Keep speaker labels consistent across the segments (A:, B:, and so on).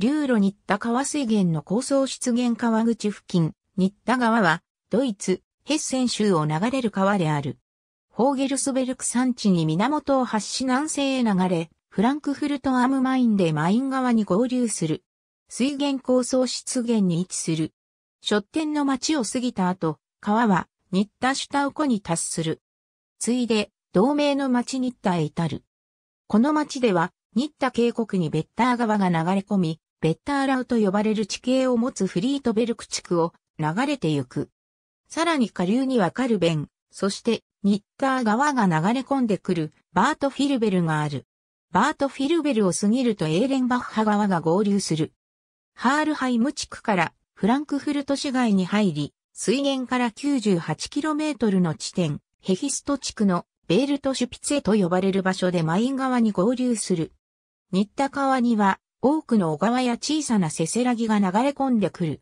A: 流路新田川水源の高層出現川口付近、新田川は、ドイツ、ヘッセン州を流れる川である。ホーゲルスベルク山地に源を発し南西へ流れ、フランクフルトアムマインでマイン川に合流する。水源高層出現に位置する。初点の町を過ぎた後、川は、新田シュタウコに達する。ついで、同盟の町新田へ至る。この町では、新田渓谷にベッター川が流れ込み、ベッターラウと呼ばれる地形を持つフリートベルク地区を流れてゆく。さらに下流にはカルベン、そしてニッター川が流れ込んでくるバートフィルベルがある。バートフィルベルを過ぎるとエーレンバッハ川が合流する。ハールハイム地区からフランクフルト市街に入り、水源から 98km の地点、ヘヒスト地区のベールトシュピツェと呼ばれる場所でマイン川に合流する。ニッタ川には多くの小川や小さなせせらぎが流れ込んでくる。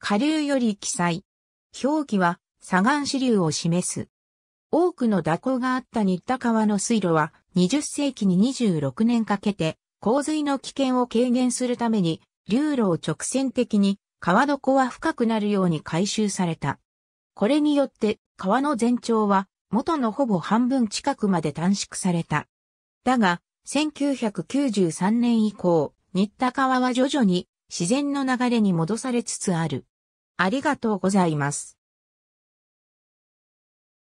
A: 下流より記載。表記は左岸支流を示す。多くの蛇行があった新田川の水路は20世紀に26年かけて洪水の危険を軽減するために流路を直線的に川床は深くなるように改修された。これによって川の全長は元のほぼ半分近くまで短縮された。だが1993年以降、新田川は徐々に自然の流れに戻されつつある。ありがとうございます。